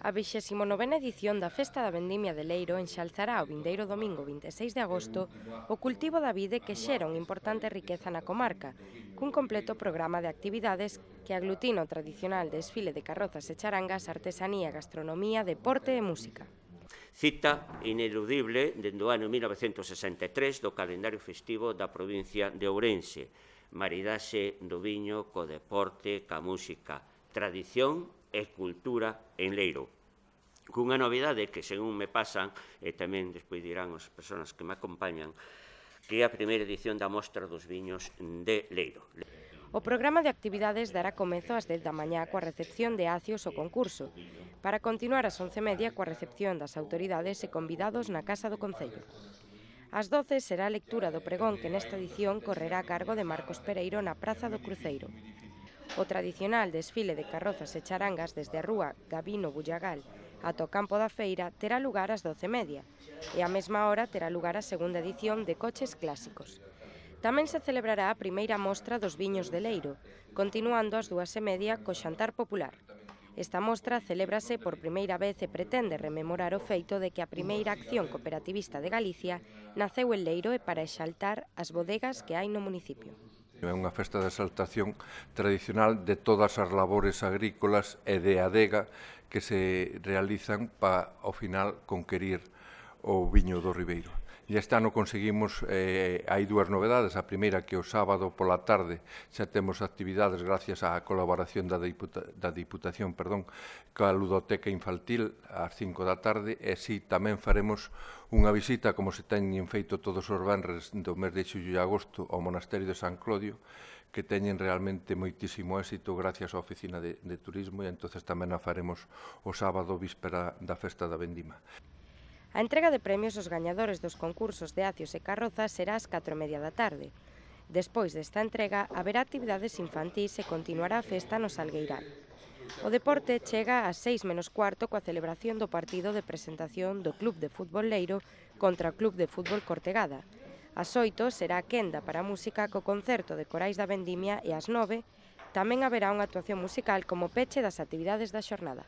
A 29 edición da Festa da Vendimia de Leiro enxalzará o vindeiro domingo 26 de agosto o cultivo da vide que xera unha importante riqueza na comarca, cun completo programa de actividades que aglutina o tradicional desfile de carrozas e charangas, artesanía, gastronomía, deporte e música cita ineludible dende o ano 1963 do calendario festivo da provincia de Ourense, maridaxe do viño co deporte, ca música, tradición e cultura en Leiro. Cunha novidade que, según me pasan, e tamén despois dirán as persoas que me acompañan, que é a primeira edición da Mostra dos Viños de Leiro. O programa de actividades dará comezo ás 10 da mañá coa recepción de acios o concurso, para continuar ás 11.30 coa recepción das autoridades e convidados na Casa do Concello. Ás 12 será a lectura do pregón que nesta edición correrá a cargo de Marcos Pereiro na Praza do Cruceiro. O tradicional desfile de carrozas e charangas desde a rúa Gabino Bullagal ata o campo da feira terá lugar ás 12:30 e á mesma hora terá lugar a segunda edición de coches clásicos. Tamén se celebrará a primeira mostra dos viños de Leiro, continuando ás dúas e media co xantar popular. Esta mostra celébrase por primeira vez e pretende rememorar o feito de que a primeira acción cooperativista de Galicia naceu en Leiro e para exaltar as bodegas que hai no municipio. É unha festa de exaltación tradicional de todas as labores agrícolas e de adega que se realizan para, ao final, conquerir o viño do Ribeiro. E este ano conseguimos, eh, hai dúas novedades, a primeira que o sábado pola tarde xa temos actividades gracias á colaboración da, Diputa, da Diputación perdón, ca Ludoteca Infantil ás 5 da tarde e si tamén faremos unha visita como se teñen feito todos os banres do mes de xullo e agosto ao Monasterio de San Clodio que teñen realmente moitísimo éxito gracias á Oficina de, de Turismo e entonces tamén a faremos o sábado víspera da Festa da Vendima. A entrega de premios aos gañadores dos concursos de acios e carrozas será ás 4 e media da tarde. Despois desta entrega, haberá actividades infantís e continuará a festa no Salgueiral. O deporte chega ás 6 menos cuarto coa celebración do partido de presentación do Club de Fútbol Leiro contra o Club de Fútbol Cortegada. Ás 8 será a quenda para a música co concerto de Corais da Vendimia e ás 9 tamén haberá unha actuación musical como peche das actividades da xornada.